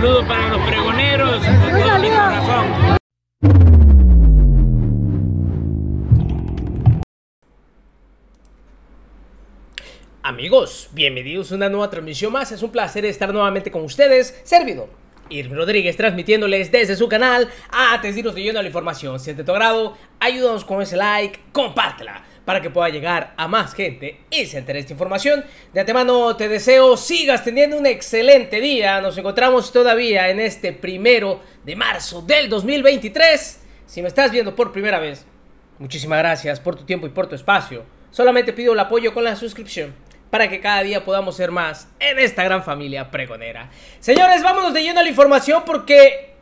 saludo para los pregoneros con todo mi corazón. Amigos, bienvenidos a una nueva transmisión más. Es un placer estar nuevamente con ustedes, Servido, Ir Rodríguez transmitiéndoles desde su canal a Tesiros de Lleno la Información. Si es de tu agrado, ayúdanos con ese like, compártela para que pueda llegar a más gente y se entere esta información. De antemano te deseo sigas teniendo un excelente día. Nos encontramos todavía en este primero de marzo del 2023. Si me estás viendo por primera vez, muchísimas gracias por tu tiempo y por tu espacio. Solamente pido el apoyo con la suscripción para que cada día podamos ser más en esta gran familia pregonera. Señores, vámonos de lleno la información porque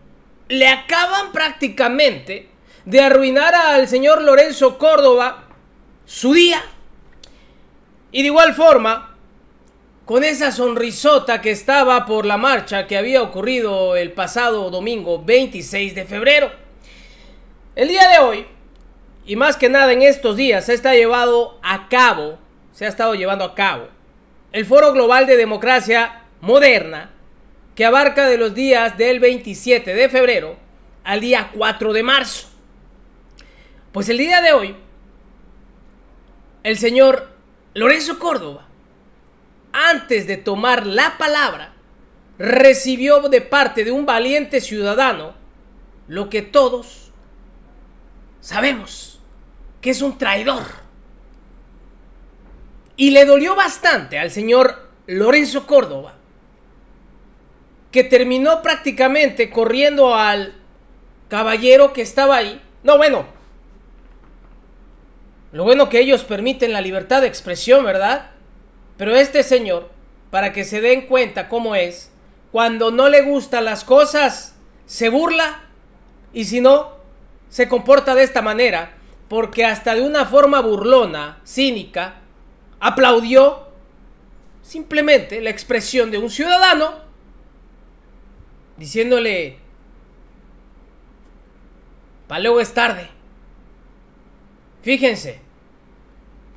le acaban prácticamente de arruinar al señor Lorenzo Córdoba su día. Y de igual forma, con esa sonrisota que estaba por la marcha que había ocurrido el pasado domingo 26 de febrero. El día de hoy, y más que nada en estos días, se está llevado a cabo, se ha estado llevando a cabo, el Foro Global de Democracia Moderna, que abarca de los días del 27 de febrero al día 4 de marzo. Pues el día de hoy el señor Lorenzo Córdoba, antes de tomar la palabra, recibió de parte de un valiente ciudadano lo que todos sabemos, que es un traidor. Y le dolió bastante al señor Lorenzo Córdoba, que terminó prácticamente corriendo al caballero que estaba ahí. No, bueno, lo bueno que ellos permiten la libertad de expresión, ¿verdad? Pero este señor, para que se den cuenta cómo es, cuando no le gustan las cosas, se burla y si no, se comporta de esta manera, porque hasta de una forma burlona, cínica, aplaudió simplemente la expresión de un ciudadano diciéndole, para luego es tarde. Fíjense,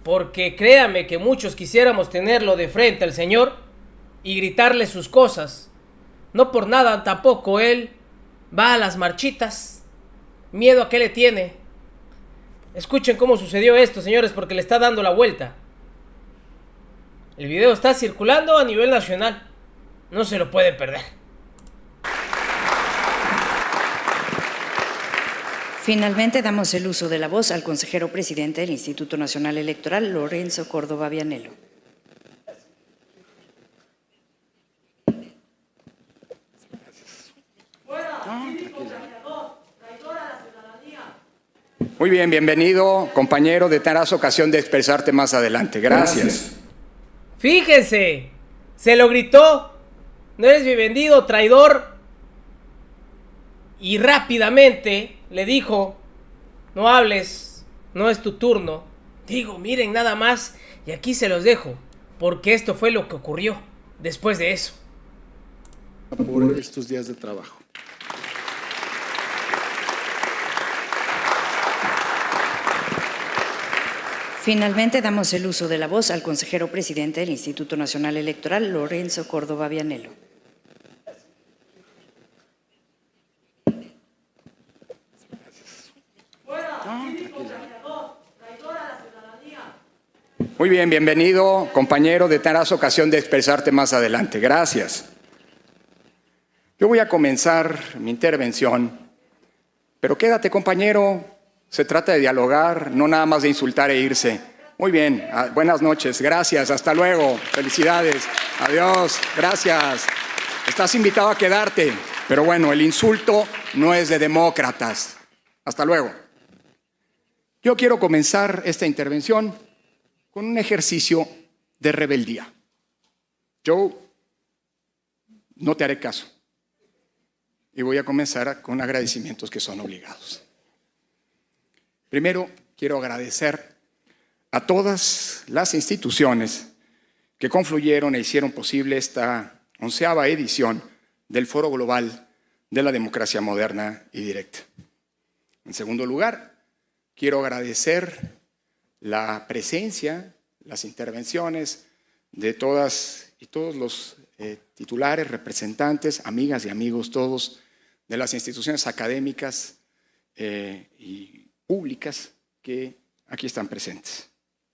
porque créame que muchos quisiéramos tenerlo de frente al Señor y gritarle sus cosas. No por nada tampoco Él va a las marchitas. Miedo a qué le tiene. Escuchen cómo sucedió esto, señores, porque le está dando la vuelta. El video está circulando a nivel nacional. No se lo pueden perder. Finalmente, damos el uso de la voz al consejero presidente del Instituto Nacional Electoral, Lorenzo Córdoba Vianelo. Muy bien, bienvenido, compañero. De tendrás ocasión de expresarte más adelante. Gracias. Gracias. Fíjense, se lo gritó. No eres bienvenido, traidor. Y rápidamente le dijo, no hables, no es tu turno. Digo, miren nada más, y aquí se los dejo, porque esto fue lo que ocurrió después de eso. Por estos días de trabajo. Finalmente damos el uso de la voz al consejero presidente del Instituto Nacional Electoral, Lorenzo Córdoba Vianelo. Muy bien, bienvenido, compañero, tendrás ocasión de expresarte más adelante. Gracias. Yo voy a comenzar mi intervención, pero quédate, compañero. Se trata de dialogar, no nada más de insultar e irse. Muy bien, ah, buenas noches, gracias, hasta luego, felicidades, adiós, gracias. Estás invitado a quedarte, pero bueno, el insulto no es de demócratas. Hasta luego. Yo quiero comenzar esta intervención con un ejercicio de rebeldía. Yo no te haré caso. Y voy a comenzar con agradecimientos que son obligados. Primero, quiero agradecer a todas las instituciones que confluyeron e hicieron posible esta onceava edición del Foro Global de la Democracia Moderna y Directa. En segundo lugar, quiero agradecer la presencia, las intervenciones de todas y todos los eh, titulares, representantes, amigas y amigos todos de las instituciones académicas eh, y públicas que aquí están presentes.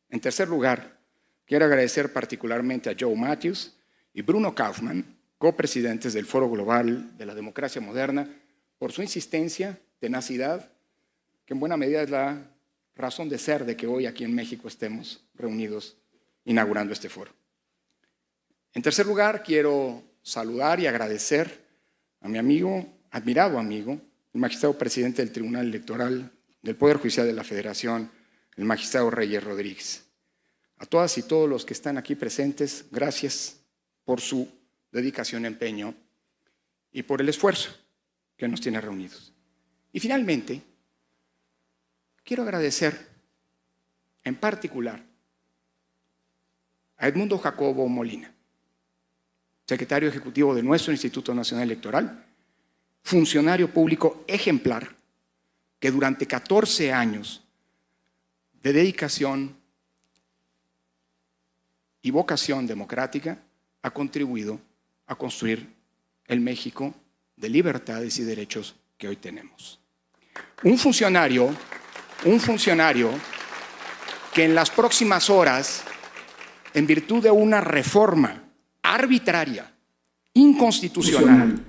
En tercer lugar, quiero agradecer particularmente a Joe Matthews y Bruno Kaufman, copresidentes del Foro Global de la Democracia Moderna, por su insistencia, tenacidad, que en buena medida es la razón de ser de que hoy aquí en México estemos reunidos inaugurando este foro. En tercer lugar, quiero saludar y agradecer a mi amigo, admirado amigo, el magistrado presidente del Tribunal Electoral del Poder Judicial de la Federación, el magistrado Reyes Rodríguez. A todas y todos los que están aquí presentes, gracias por su dedicación, empeño y por el esfuerzo que nos tiene reunidos. Y finalmente, quiero agradecer en particular a Edmundo Jacobo Molina, secretario ejecutivo de nuestro Instituto Nacional Electoral, funcionario público ejemplar que durante 14 años de dedicación y vocación democrática ha contribuido a construir el México de libertades y derechos que hoy tenemos. Un funcionario un funcionario que en las próximas horas, en virtud de una reforma arbitraria, inconstitucional.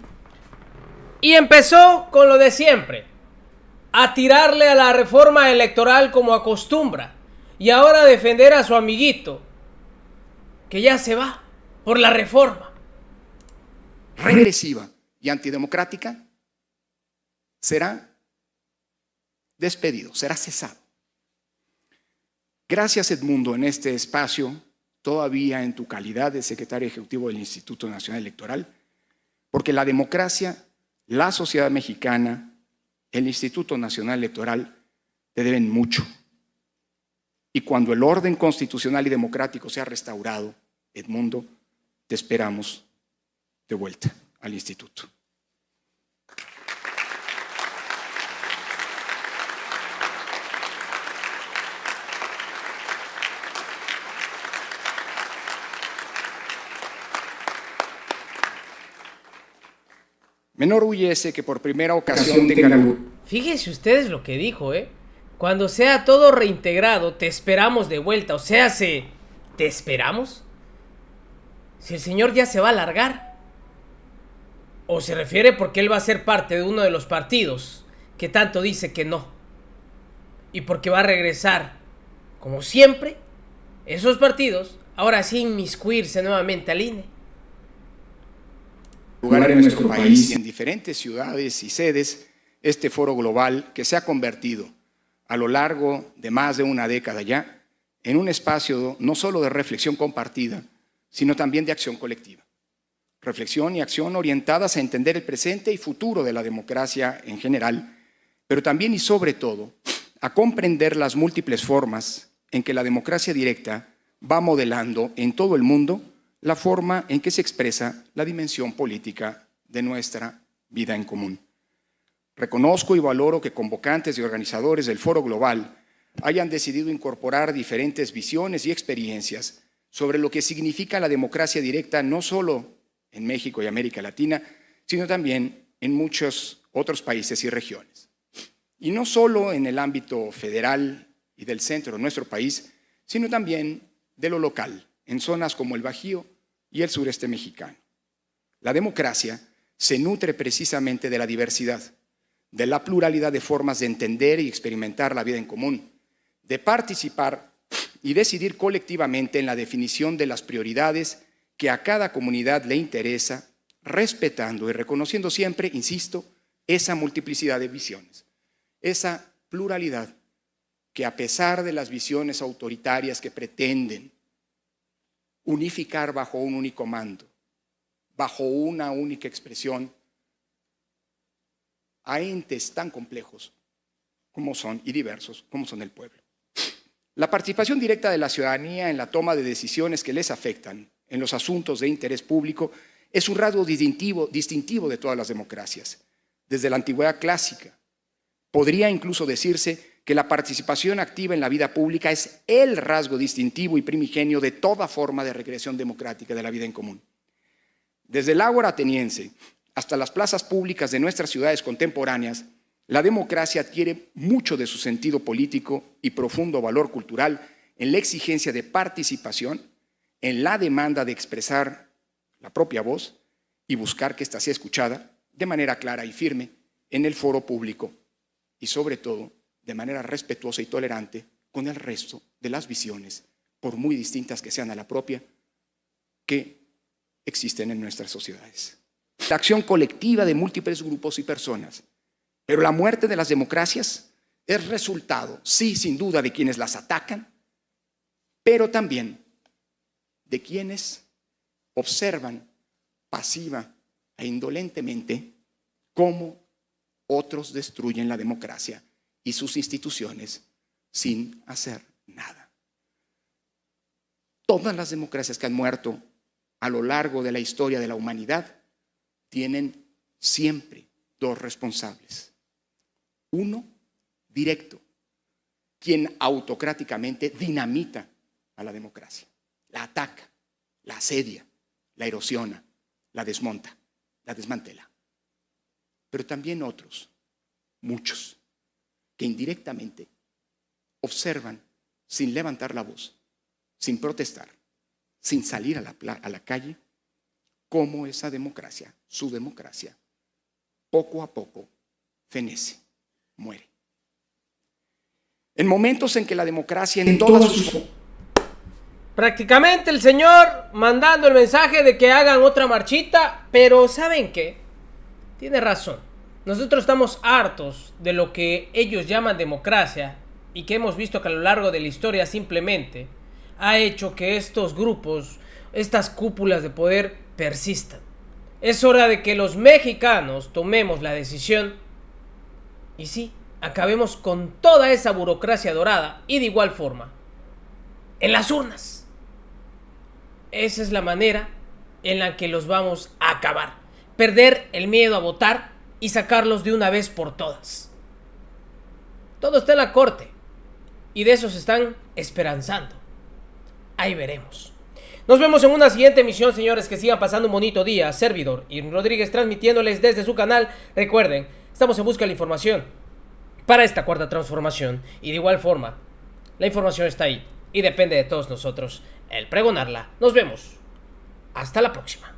Y empezó con lo de siempre, a tirarle a la reforma electoral como acostumbra, y ahora a defender a su amiguito, que ya se va por la reforma. Regresiva y antidemocrática será despedido, será cesado. Gracias Edmundo en este espacio, todavía en tu calidad de secretario ejecutivo del Instituto Nacional Electoral, porque la democracia, la sociedad mexicana, el Instituto Nacional Electoral te deben mucho. Y cuando el orden constitucional y democrático sea restaurado, Edmundo, te esperamos de vuelta al instituto. Menor huyese que por primera ocasión tenga la... Fíjense ustedes lo que dijo, ¿eh? Cuando sea todo reintegrado, te esperamos de vuelta. O sea, se... ¿Te esperamos? Si el señor ya se va a largar. O se refiere porque él va a ser parte de uno de los partidos que tanto dice que no. Y porque va a regresar, como siempre, esos partidos, ahora sin inmiscuirse nuevamente al INE en nuestro país y en diferentes ciudades y sedes este foro global que se ha convertido a lo largo de más de una década ya en un espacio no solo de reflexión compartida, sino también de acción colectiva. Reflexión y acción orientadas a entender el presente y futuro de la democracia en general, pero también y sobre todo a comprender las múltiples formas en que la democracia directa va modelando en todo el mundo la forma en que se expresa la dimensión política de nuestra vida en común. Reconozco y valoro que convocantes y organizadores del Foro Global hayan decidido incorporar diferentes visiones y experiencias sobre lo que significa la democracia directa no solo en México y América Latina, sino también en muchos otros países y regiones. Y no solo en el ámbito federal y del centro de nuestro país, sino también de lo local, en zonas como el Bajío y el sureste mexicano. La democracia se nutre precisamente de la diversidad, de la pluralidad de formas de entender y experimentar la vida en común, de participar y decidir colectivamente en la definición de las prioridades que a cada comunidad le interesa, respetando y reconociendo siempre, insisto, esa multiplicidad de visiones, esa pluralidad que a pesar de las visiones autoritarias que pretenden unificar bajo un único mando, bajo una única expresión, a entes tan complejos como son y diversos como son el pueblo. La participación directa de la ciudadanía en la toma de decisiones que les afectan en los asuntos de interés público es un rasgo distintivo, distintivo de todas las democracias, desde la antigüedad clásica. Podría incluso decirse que la participación activa en la vida pública es el rasgo distintivo y primigenio de toda forma de recreación democrática de la vida en común. Desde el ágora ateniense hasta las plazas públicas de nuestras ciudades contemporáneas, la democracia adquiere mucho de su sentido político y profundo valor cultural en la exigencia de participación, en la demanda de expresar la propia voz y buscar que ésta sea escuchada de manera clara y firme en el foro público y sobre todo de manera respetuosa y tolerante con el resto de las visiones, por muy distintas que sean a la propia, que existen en nuestras sociedades. La acción colectiva de múltiples grupos y personas. Pero la muerte de las democracias es resultado, sí, sin duda, de quienes las atacan, pero también de quienes observan pasiva e indolentemente cómo otros destruyen la democracia y sus instituciones sin hacer nada. Todas las democracias que han muerto a lo largo de la historia de la humanidad tienen siempre dos responsables. Uno, directo, quien autocráticamente dinamita a la democracia, la ataca, la asedia, la erosiona, la desmonta, la desmantela. Pero también otros, muchos, que indirectamente observan sin levantar la voz, sin protestar, sin salir a la, calle, cómo esa democracia, su democracia, poco a poco fenece, muere. En momentos en que la democracia en, todos sus... Prácticamente el señor mandando el mensaje de que hagan otra marchita, pero ¿saben qué? Tiene razón. Nosotros estamos hartos de lo que ellos llaman democracia y que hemos visto que a lo largo de la historia simplemente ha hecho que estos grupos, estas cúpulas de poder persistan. Es hora de que los mexicanos tomemos la decisión y sí, acabemos con toda esa burocracia dorada y de igual forma, en las urnas. Esa es la manera en la que los vamos a acabar. Perder el miedo a votar y sacarlos de una vez por todas. Todo está en la corte y de eso se están esperanzando. Ahí veremos. Nos vemos en una siguiente emisión, señores. Que sigan pasando un bonito día. Servidor y Rodríguez transmitiéndoles desde su canal. Recuerden, estamos en busca de la información para esta cuarta transformación. Y de igual forma, la información está ahí y depende de todos nosotros el pregonarla. Nos vemos. Hasta la próxima.